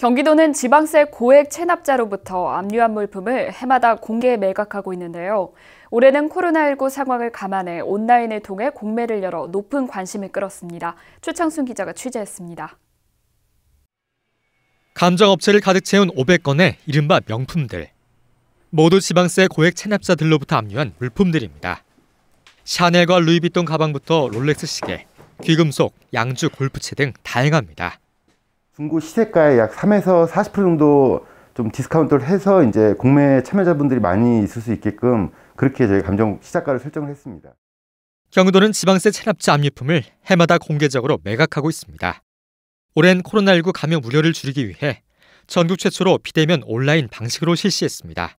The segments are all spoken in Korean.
경기도는 지방세 고액 체납자로부터 압류한 물품을 해마다 공개 매각하고 있는데요. 올해는 코로나19 상황을 감안해 온라인을 통해 공매를 열어 높은 관심을 끌었습니다. 최창순 기자가 취재했습니다. 감정업체를 가득 채운 500건의 이른바 명품들. 모두 지방세 고액 체납자들로부터 압류한 물품들입니다. 샤넬과 루이비통 가방부터 롤렉스 시계, 귀금속, 양주 골프채 등 다양합니다. 중고 시세가의 약 3에서 40% 정도 좀 디스카운트를 해서 이제 공매 참여자분들이 많이 있을 수 있게끔 그렇게 저희 감정 시작가를 설정을 했습니다. 경기도는 지방세 체납자 압류품을 해마다 공개적으로 매각하고 있습니다. 올해는 코로나19 감염 우려를 줄이기 위해 전국 최초로 비대면 온라인 방식으로 실시했습니다.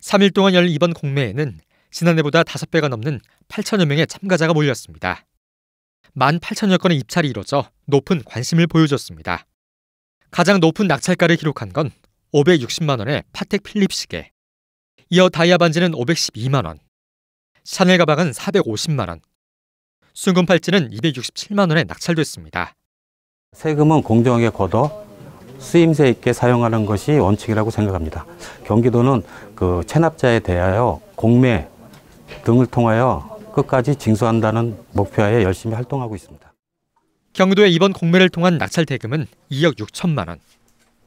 3일 동안 열린 이번 공매에는 지난해보다 5배가 넘는 8천여 명의 참가자가 몰렸습니다. 1만 8천여 건의 입찰이 이뤄져 높은 관심을 보여줬습니다. 가장 높은 낙찰가를 기록한 건 560만 원의 파텍 필립 시계, 이어 다이아 반지는 512만 원, 샤넬 가방은 450만 원, 순금 팔찌는 267만 원에 낙찰됐습니다. 세금은 공정하게 걷어 쓰임새 있게 사용하는 것이 원칙이라고 생각합니다. 경기도는 그 체납자에 대하여 공매 등을 통하여 끝까지 징수한다는 목표하에 열심히 활동하고 있습니다. 경기도의 이번 공매를 통한 낙찰 대금은 2억 6천만 원.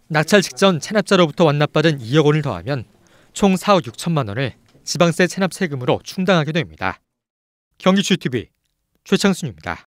낙찰 직전 체납자로부터 완납받은 2억 원을 더하면 총 4억 6천만 원을 지방세 체납 세금으로 충당하게 됩니다. 경기주 TV 최창순입니다.